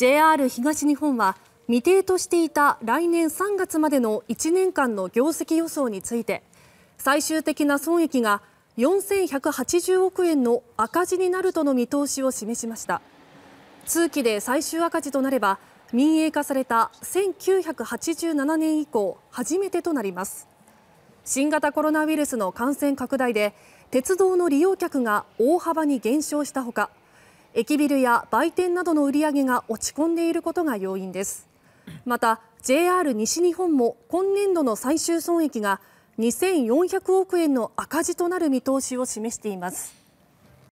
JR 東日本は未定としていた来年3月までの1年間の業績予想について最終的な損益が4180億円の赤字になるとの見通しを示しました通期で最終赤字となれば民営化された1987年以降初めてとなります新型コロナウイルスの感染拡大で鉄道の利用客が大幅に減少したほか駅ビルや売店などの売り上げが落ち込んでいることが要因ですまた JR 西日本も今年度の最終損益が2400億円の赤字となる見通しを示しています